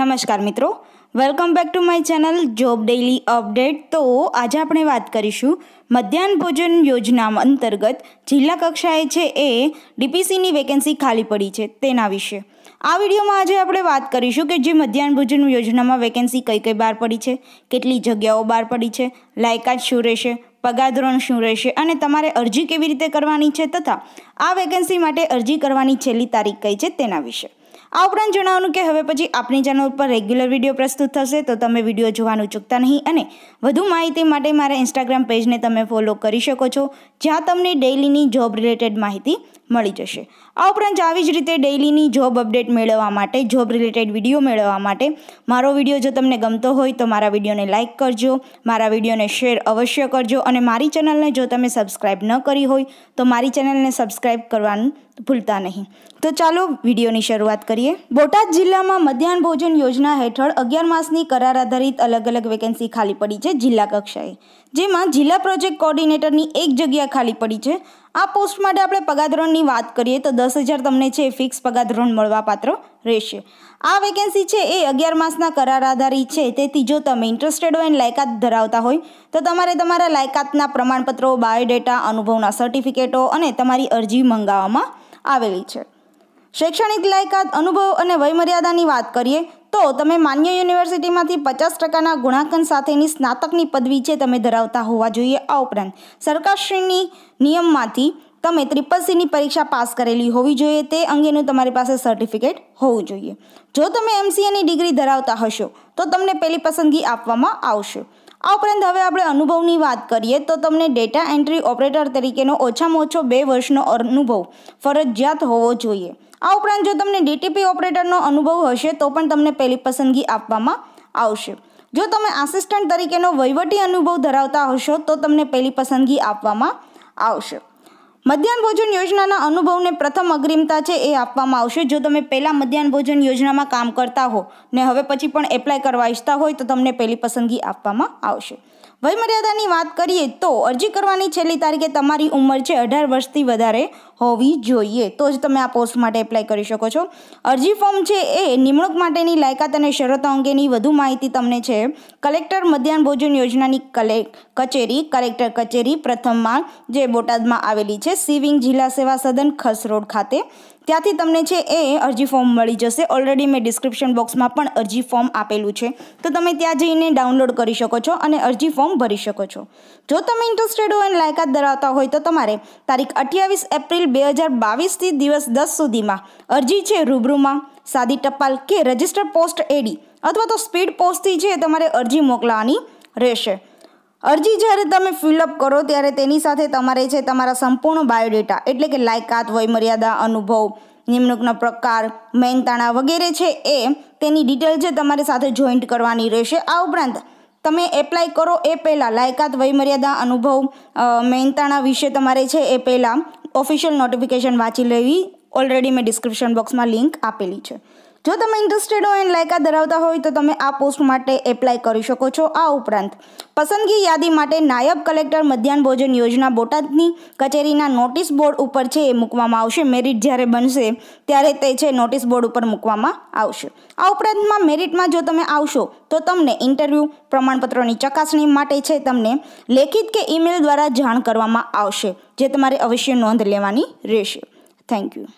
નમસ્કાર મિત્રો welcome back to my channel job daily update તો આજે આપણે વાત કરીશું મધ્યાહન ભોજન યોજના અંતર્ગત જિલ્લા કક્ષાએ છે એ ડીપીસીની વેકેન્સી ખાલી પડી છે તેના વિશે આ વિડીયોમાં આજે આપણે વાત કરીશું કે જે મધ્યાહન ભોજન યોજનામાં વેકેન્સી કઈ કઈ બહાર પડી છે કેટલી જગ્યાઓ બહાર પડી છે લાયકાત શું રહેશે પગાર ધોરણ શું રહેશે અને તમારે અરજી કેવી રીતે કરવાની છે તથા આ વેકેન્સી માટે અરજી કરવાની છેલ્લી તારીખ કઈ છે તેના વિશે આ ઉપરાંત જણાવવાનું કે હવે પછી આપણી ચેનલ પર રેગ્યુલર વિડીયો પ્રસ્તુત થશે તો તમે વિડીયો જોવાનું ચૂકતા નહીં અને વધુ માહિતી માટે મારા ઇન્સ્ટાગ્રામ પેજને તમે ફોલો કરી શકો છો જ્યાં તમને ડેઇલીની જોબ રિલેટેડ માહિતી મળી જશે આ ઉપરાંત આવી જ રીતે ડેઇલીની જોબ અપડેટ મેળવવા માટે જોબ રિલેટેડ વિડીયો મેળવવા માટે મારો વિડીયો જો તમને ગમતો હોય તો મારા વિડીયોને લાઇક કરજો મારા વિડીયોને શેર અવશ્ય કરજો અને મારી ચેનલને જો તમે સબસ્ક્રાઈબ ન કરી હોય તો મારી ચેનલને સબસ્ક્રાઈબ કરવાનું ભૂલતા નહીં તો ચાલો વિડીયોની શરૂઆત કરીએ બોટાદ જિલ્લામાં મધ્યાહન ભોજન યોજના હેઠળ અગિયાર માસની કરાર આધારિત અલગ અલગ વેકેન્સી ખાલી પડી છે જિલ્લા કક્ષાએ જેમાં જિલ્લા પ્રોજેક્ટ કોર્ડિનેટરની એક જગ્યા ખાલી પડી છે આ પોસ્ટ માટે આપણે પગાધોરણની વાત કરીએ તો દસ હજાર તમને છે ફિક્સ પગાધોરણ મળવાપાત્ર રહેશે આ વેકેન્સી છે એ અગિયાર માસના કરાર આધારિત છે તેથી જો તમે ઇન્ટરેસ્ટેડ હોય અને લાયકાત ધરાવતા હોય તો તમારે તમારા લાયકાતના પ્રમાણપત્રો બાયોડેટા અનુભવના સર્ટિફિકેટો અને તમારી અરજી મંગાવવામાં આવેલી છે શૈક્ષણિક લાયકાત અનુભવ અને વયમર્યાદાની વાત કરીએ જો તમે માન્ય યુનિવર્સિટીમાંથી પચાસ ટકાના ગુણાંકન સાથેની સ્નાતકની પદવી છે તમે ધરાવતા હોવા જોઈએ આ ઉપરાંત સરકારશ્રીની નિયમમાંથી તમે ત્રિપલ સીની પરીક્ષા પાસ કરેલી હોવી જોઈએ તે અંગેનું તમારી પાસે સર્ટિફિકેટ હોવું જોઈએ જો તમે એમસીએની ડિગ્રી ધરાવતા હશો તો તમને પહેલી પસંદગી આપવામાં આવશે આ ઉપરાંત હવે આપણે અનુભવની વાત કરીએ તો તમને ડેટા એન્ટ્રી ઓપરેટર તરીકેનો ઓછામાં ઓછો બે વર્ષનો અનુભવ ફરજિયાત હોવો જોઈએ આ ઉપરાંત જો તમને ડીટીપી ઓપરેટરનો અનુભવ હશે તો પણ તમને પહેલી પસંદગી આપવામાં આવશે જો તમે આસિસ્ટન્ટ તરીકેનો વહીવટી અનુભવ ધરાવતા હશો તો તમને પહેલી પસંદગી આપવામાં આવશે મધ્યાહન ભોજન યોજનાના અનુભવને પ્રથમ અગ્રિમતા છે એ આપવામાં આવશે જો તમે પહેલાં મધ્યાહન ભોજન યોજનામાં કામ કરતા હો ને હવે પછી પણ એપ્લાય કરવા ઈચ્છતા હોય તો તમને પહેલી પસંદગી આપવામાં આવશે વયમર્યાદાની વાત કરીએ તો અરજી કરવાની છેલ્લી તારીખે તમારી ઉંમર છે અઢાર વર્ષથી વધારે હોવી જોઈએ તો જ તમે આ પોસ્ટ માટે એપ્લાય કરી શકો છો અરજી ફોર્મ છે એ નિમણૂક માટેની લાયકાત અને શરતો અંગેની વધુ માહિતી તમને છે કલેક્ટર મધ્યાહન ભોજન યોજનાની કલે કચેરી કલેક્ટર કચેરી પ્રથમ માળ જે બોટાદમાં આવેલી છે સિવિંગ જિલ્લા સેવા સદન ખસરોડ ખાતે ત્યાંથી તમને છે એ અરજી ફોર્મ મળી જશે ઓલરેડી મેં ડિસ્ક્રિપ્શન બોક્સમાં પણ અરજી ફોર્મ આપેલું છે તો તમે ત્યાં જઈને ડાઉનલોડ કરી શકો છો અને અરજી ફોર્મ ભરી શકો છો જો તમે ઇન્ટરેસ્ટેડ હોય અને લાયકાત ધરાવતા હોય તો તમારે તારીખ અઠ્યાવીસ એપ્રિલ બે હજાર બાવીસથી દિવસ દસ સુધીમાં અરજી છે રૂબરૂમાં સાદી ટપાલ કે રજિસ્ટર પોસ્ટ એડી અથવા તો સ્પીડ પોસ્ટથી છે તમારે અરજી મોકલાવાની રહેશે અરજી જ્યારે તમે ફિલઅપ કરો ત્યારે તેની સાથે તમારે છે તમારા સંપૂર્ણ બાયોડેટા એટલે કે લાયકાત વયમર્યાદા અનુભવ નિમણૂકના પ્રકાર મહેનતાણા વગેરે છે એ તેની ડિટેલ છે તમારે સાથે જોઈન્ટ કરવાની રહેશે આ ઉપરાંત તમે એપ્લાય કરો એ પહેલાં લાયકાત વયમર્યાદા અનુભવ મહેનતાણા વિશે તમારે છે એ પહેલાં ઓફિશિયલ નોટિફિકેશન વાંચી લેવી ઓલરેડી મેં ડિસ્ક્રિપ્શન બોક્સમાં લિંક આપેલી છે જો તમે ઇન્ટરેસ્ટેડ હોય અને લાયકાત ધરાવતા હોય તો તમે આ પોસ્ટ માટે એપ્લાય કરી શકો છો આ ઉપરાંત પસંદગી યાદી માટે નાયબ કલેક્ટર મધ્યાહન ભોજન યોજના બોટાદની કચેરીના નોટિસ બોર્ડ ઉપર છે એ મૂકવામાં આવશે મેરિટ જ્યારે બનશે ત્યારે તે છે નોટિસ બોર્ડ ઉપર મૂકવામાં આવશે આ ઉપરાંતમાં મેરિટમાં જો તમે આવશો તો તમને ઇન્ટરવ્યૂ પ્રમાણપત્રોની ચકાસણી માટે છે તમને લેખિત કે ઈમેલ દ્વારા જાણ કરવામાં આવશે જે તમારે અવશ્ય નોંધ લેવાની રહેશે થેન્ક યુ